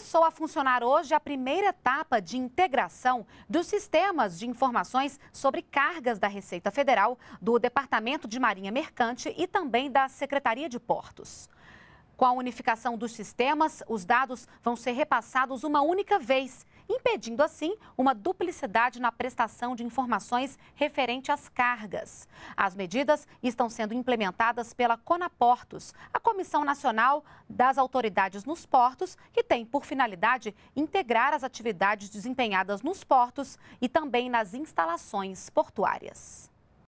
Começou a funcionar hoje a primeira etapa de integração dos sistemas de informações sobre cargas da Receita Federal, do Departamento de Marinha Mercante e também da Secretaria de Portos. Com a unificação dos sistemas, os dados vão ser repassados uma única vez impedindo assim uma duplicidade na prestação de informações referente às cargas. As medidas estão sendo implementadas pela Conaportos, a Comissão Nacional das Autoridades nos Portos, que tem por finalidade integrar as atividades desempenhadas nos portos e também nas instalações portuárias.